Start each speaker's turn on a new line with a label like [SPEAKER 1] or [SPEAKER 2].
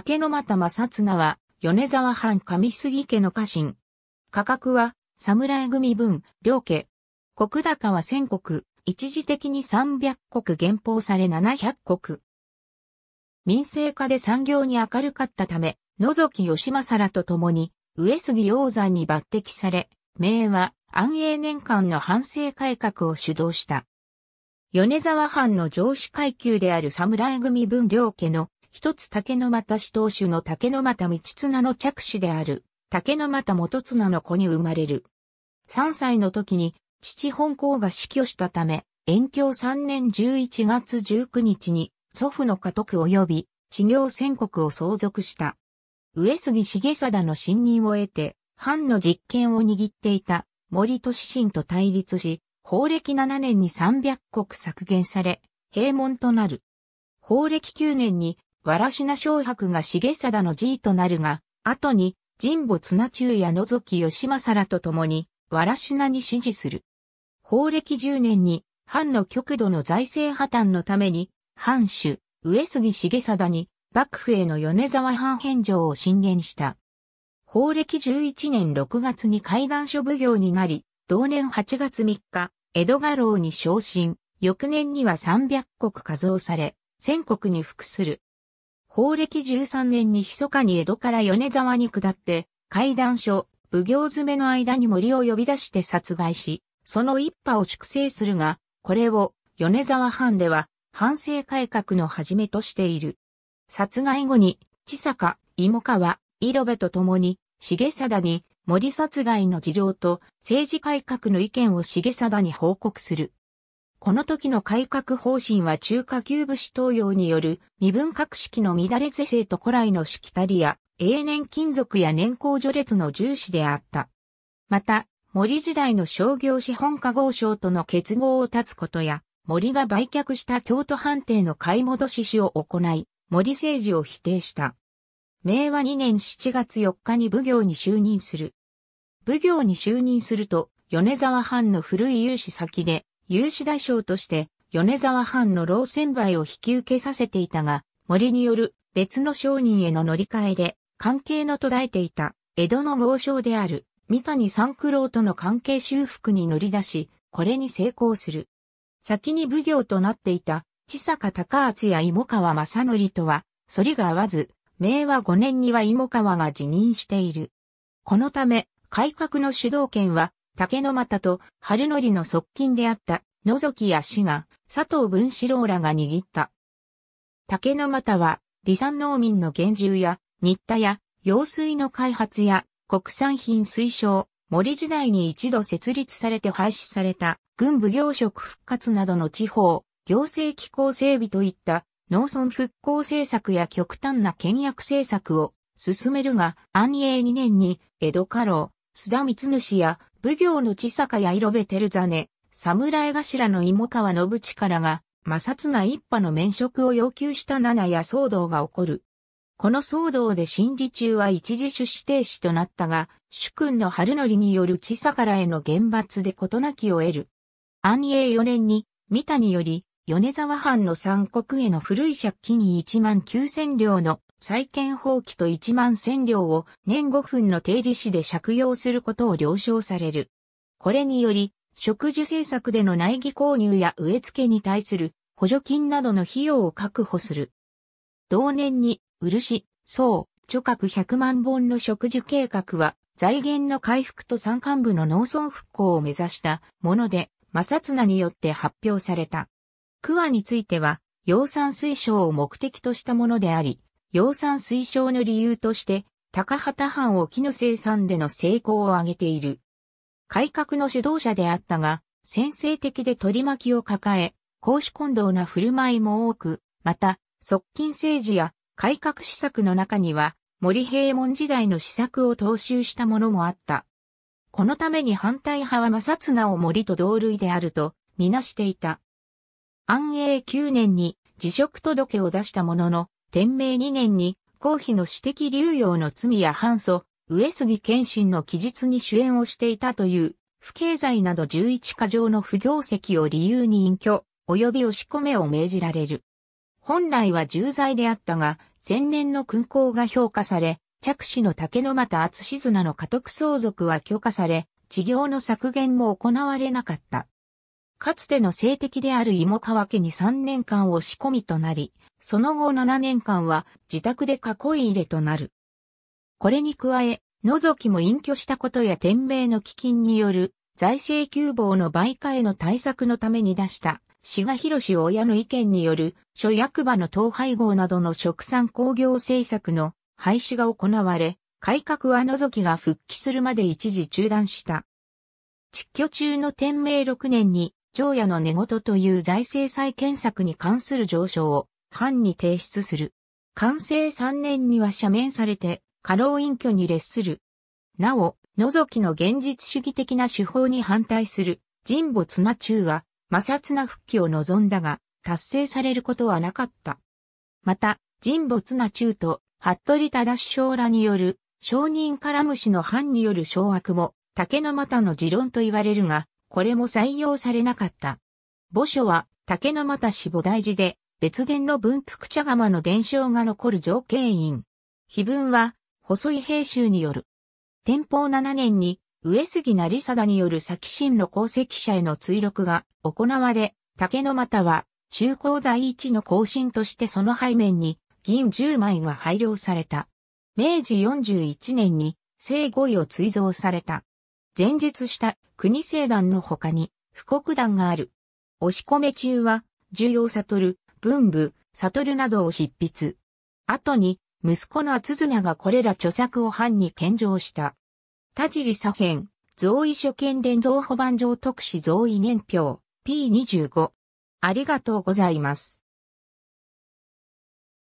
[SPEAKER 1] 竹の又正綱は、米沢藩上杉家の家臣。価格は、侍組分、両家。国高は1000国、一時的に300国減俸され700国。民生化で産業に明るかったため、野崎義政らと共に、上杉鷹山に抜擢され、明は安永年間の反省改革を主導した。米沢藩の上司階級である侍組分両家の一つ竹の又市当主の竹の又道綱の着手である、竹の又元綱の子に生まれる。3歳の時に、父本校が死去したため、延教3年11月19日に、祖父の家督及び、治業宣告を相続した。上杉重貞の信任を得て、藩の実権を握っていた森都信と対立し、法暦7年に300削減され、閉門となる。法暦9年にわらしな小白が重貞の G となるが、後に、神保綱中や野崎義政らと共に、わらしなに支持する。法暦10年に、藩の極度の財政破綻のために、藩主、上杉重貞に、幕府への米沢藩返上を進言した。法暦11年6月に会談所奉行になり、同年8月3日、江戸画廊に昇進、翌年には300国加増され、全国に服する。法暦13年に密かに江戸から米沢に下って、階段所、武行詰めの間に森を呼び出して殺害し、その一派を粛清するが、これを米沢藩では反省改革の始めとしている。殺害後に、千坂、芋川、色部と共に、重貞に森殺害の事情と政治改革の意見を重貞に報告する。この時の改革方針は中華急武士東洋による身分格式の乱れ是正と古来のしきたりや永年金属や年功序列の重視であった。また、森時代の商業資本化合商との結合を断つことや、森が売却した京都判定の買い戻ししを行い、森政治を否定した。明和2年7月4日に武行に就任する。武行に就任すると、米沢藩の古い融資先で、有志大将として米沢藩の老船売を引き受けさせていたが、森による別の商人への乗り換えで関係の途絶えていた江戸の豪商である三谷三九郎との関係修復に乗り出し、これに成功する。先に奉行となっていた千坂高厚や芋川正則とは、反りが合わず、明和5年には芋川が辞任している。このため、改革の主導権は竹の股と春則の側近であった野崎や死が佐藤文四郎らが握った。竹の股は、離散農民の厳重や、日田や、用水の開発や、国産品推奨、森時代に一度設立されて廃止された、軍部業職復活などの地方、行政機構整備といった、農村復興政策や極端な倹約政策を進めるが、安永2年に、江戸家老、須田光主や武行の千坂や色部照真、侍頭の芋川信力が、摩擦な一派の免職を要求した七や騒動が起こる。この騒動で審理中は一時出資停止となったが、主君の春則による千坂らへの厳罰で事なきを得る。安永4年に、三谷より、米沢藩の三国への古い借金一万九千両の再建放棄と1万千両を年5分の定理士で借用することを了承される。これにより、植樹政策での苗木購入や植え付けに対する補助金などの費用を確保する。同年に、漆、宋、著角100万本の植樹計画は、財源の回復と山間部の農村復興を目指したもので、摩擦なによって発表された。クワについては、養蚕推奨を目的としたものであり、養蚕推奨の理由として、高畑藩沖の生産での成功を挙げている。改革の主導者であったが、先制的で取り巻きを抱え、公私混同な振る舞いも多く、また、側近政治や改革施策の中には、森平門時代の施策を踏襲したものもあった。このために反対派は正綱を森と同類であると、みなしていた。安永9年に辞職届を出したものの、天明2年に、公費の私的流用の罪や反訴、上杉謙信の記述に主演をしていたという、不経済など11箇条の不業績を理由に隠居、及び押し込めを命じられる。本来は重罪であったが、前年の勲功が評価され、着手の竹の又厚綱の家督相続は許可され、事業の削減も行われなかった。かつての政敵である芋川家に3年間押し込みとなり、その後7年間は自宅で囲い入れとなる。これに加え、ぞきも隠居したことや天命の基金による財政窮乏の売買への対策のために出した志賀博士親の意見による諸役場の統廃合などの食産工業政策の廃止が行われ、改革はぞきが復帰するまで一時中断した。実居中の天明6年に、長野の寝言という財政再建策に関する上昇を藩に提出する。完成3年には赦免されて、過労隠居に列する。なお、ぞきの現実主義的な手法に反対する、神保綱中は、摩擦な復帰を望んだが、達成されることはなかった。また、神保綱中と、服部忠将らによる、商人から虫の藩による掌握も、竹の股の持論と言われるが、これも採用されなかった。墓所は、竹の股死母大寺で、別殿の文福茶釜の伝承が残る条件院。碑文は、細井平州による。天保7年に、上杉成貞による先進の功績者への追録が行われ、竹の又は、中高第一の更新としてその背面に、銀10枚が配慮された。明治41年に、正五位を追贈された。前述した国政団の他に、布国団がある。押し込め中は、重要悟る、文部、悟などを執筆。後に、息子の厚綱がこれら著作を藩に献上した。田尻左辺、贈位所見伝贈保番上特使贈位年表、P25。ありがとうございます。